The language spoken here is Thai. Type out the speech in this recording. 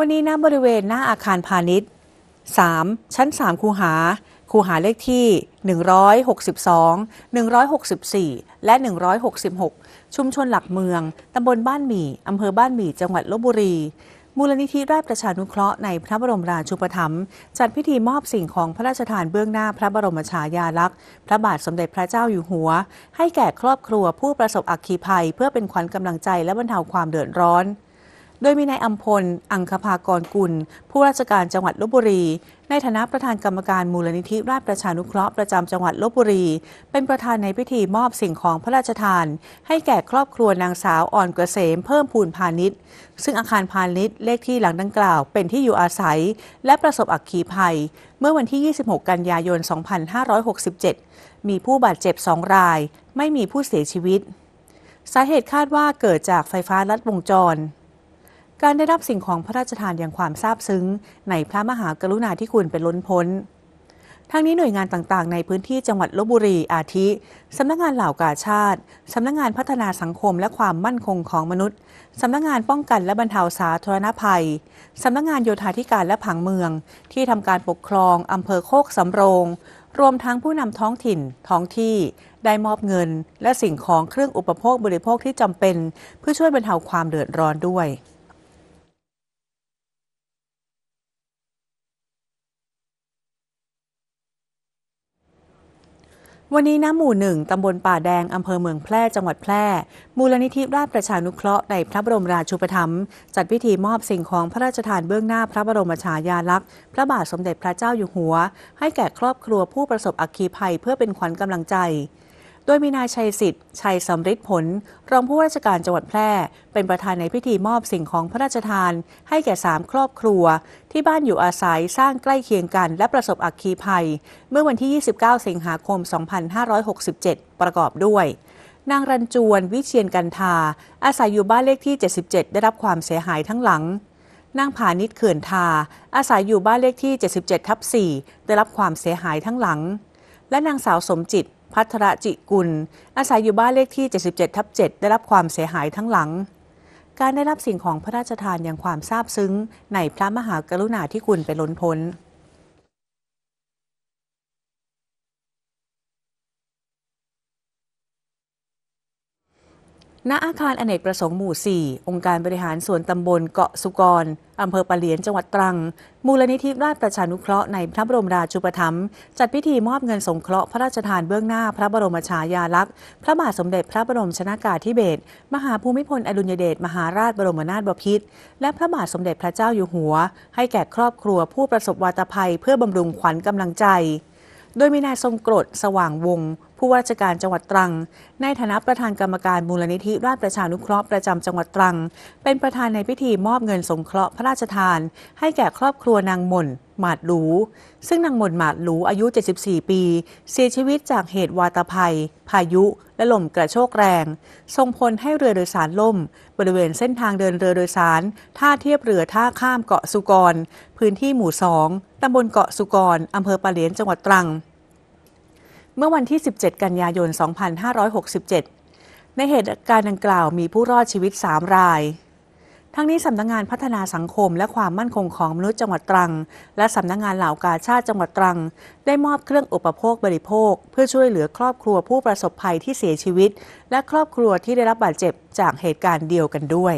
วันนี้ณบริเวณหน้าอาคารพาณิชย์ 3 ชั้น 3 คูหา คูหาเลขที่ 162 164 และ 166 ชุมชนหลักเมือง ตำบลบ้านหมี่ อำเภอบ้านหมี่ จังหวัดลบบุรี มูลนิธิราชประชานุเคราะห์ในพระบรมราชูปถัมภ์จัดพิธีมอบสิ่งของพระราชทานเบื้องหน้าพระบรมฉายาลักษณ์ พระบาทสมเด็จพระเจ้าอยู่หัว ให้แก่ครอบครัวผู้ประสบอัคคีภัยเพื่อเป็นขวัญกำลังใจและบรรเทาความเดือดร้อนโดยมีนายอัมพล อังคภากรกุล ผู้ราชการจังหวัดลบบุรี ในฐานะประธานกรรมการมูลนิธิราชประชานุเคราะห์ประจำจังหวัดลบบุรี เป็นประธานในพิธีมอบสิ่งของพระราชทาน ให้แก่ครอบครัวนางสาวอ่อนกระเสมเพิ่มพูนพาณิชย์ซึ่งอาคารพาณิชย์เลขที่หลังดังกล่าวเป็นที่อยู่อาศัย และประสบอักขีภัย เมื่อวันที่ 26 กันยายน 2567 มีผู้บาดเจ็บสองราย ไม่มีผู้เสียชีวิต สาเหตุคาดว่าเกิดจากไฟฟ้าลัดวงจรการได้รับสิ่งของพระราชทานอย่างความซาบซึ้งในพระมหากรุณาธิคุณเป็นล้นพ้น ทั้งนี้หน่วยงานต่างๆ ในพื้นที่จังหวัดลบบุรี อาทิ สำนักงานเหล่ากาชาติสำนักงานพัฒนาสังคมและความมั่นคงของมนุษย์ สำนักงานป้องกันและบรรเทาสาธารณภัย สำนักงานโยธาธิการและผังเมือง ที่ทำการปกครองอำเภอโคกสำโรง รวมทั้งผู้นำท้องถิ่นท้องที่ ได้มอบเงินและสิ่งของเครื่องอุปโภคบริโภคที่จำเป็นเพื่อช่วยบรรเทาความเดือดร้อนด้วยวันนี้น้ำหมู่หนึ่งตำบลป่าแดง อำเภอเมืองแพร่จังหวัดแพร่มูลนิธิราชประชานุเคราะห์ในพระบรมราชูปถัมภ์จัดพิธีมอบสิ่งของพระราชทานเบื้องหน้าพระบรมฉายาลักษณ์ พระบาทสมเด็จพระเจ้าอยู่หัว ให้แก่ครอบครัวผู้ประสบอัคคีภัยเพื่อเป็นขวัญกำลังใจดยมีนายชัยสิทธิ์ ชัยสำริดผล รองผู้ว่าราชการจังหวัดแพร่เป็นประธานในพิธีมอบสิ่งของพระราชทาน ให้แก่สามครอบครัว ที่บ้านอยู่อาศัยสร้างใกล้เคียงกัน และประสบอักคีภัย เมื่อวันที่ 29 สิงหาคม 2567 ประกอบด้วย นางรันจวน วิเชียนกันทา อาศัยอยู่บ้านเลขที่ 77 ได้รับความเสียหายทั้งหลังนางผานิชเขื่อนทา อาศัยอยู่บ้านเลขที่ 77 ทับ4ได้รับความเสียหายทั้งหลัง และนางสาวสมจิตพัทรจิกุลอาศัยอยู่บ้านเลขที่ 77 ทับ 7 ได้รับความเสียหายทั้งหลัง การได้รับสิ่งของพระราชทานอย่างความซาบซึ้ง ในพระมหากรุณาธิคุณเป็นล้นพ้นณอาคารอเนกประสงค์หมู่ 4 องค์การบริหารส่วนตำบลเกาะสุกร อำเภอปะเหลียนจังหวัดตรัง มูลนิธิราชประชานุเคราะห์ในพระบรมราชูปถัมภ์ จัดพิธีมอบเงินสงเคราะห์พระราชทานเบื้องหน้าพระบรมฉายาลักษณ์ พระบาทสมเด็จพระบรมชนากาธิเบศร มหาภูมิพลอดุลยเดชมหาราชบรมนาถบพิตรและพระบาทสมเด็จพระเจ้าอยู่หัว ให้แก่ครอบครัวผู้ประสบวาตภัยเพื่อบำรุงขวัญกำลังใจ โดยมีนายทรงกรดสว่างวงผู้ว่าราชการจังหวัดตรัง ในฐานะประธานกรรมการมูลนิธิ ราชประชานุเคราะห์ประจำจังหวัดตรัง เป็นประธานในพิธีมอบเงินสงเคราะห์พระราชทาน ให้แก่ครอบครัวนางหม่นหมาดหลูซึ่งนางหม่นหมาดหลูอายุ 74 ปี เสียชีวิตจากเหตุวาตภัย พายุ และลมกระโชกแรงส่งผลให้เรือโดยสารล่ม บริเวณเส้นทางเดินเรือโดยสาร ท่าเทียบเรือท่าข้ามเกาะสุกร พื้นที่หมู่ 2 ตำบลเกาะสุกรอำเภอปะเหลียนจังหวัดตรังเมื่อวันที่ 17 กันยายน 2567 ในเหตุการณ์ดังกล่าวมีผู้รอดชีวิต 3 ราย ทั้งนี้สำนักงงานพัฒนาสังคมและความมั่นคงของมนุษย์จังหวัดตรัง และสำนักงงานเหล่ากาชาติจังหวัดตรัง ได้มอบเครื่องอุปโภคบริโภค เพื่อช่วยเหลือครอบครัวผู้ประสบภัยที่เสียชีวิต และครอบครัวที่ได้รับบาดเจ็บจากเหตุการณ์เดียวกันด้วย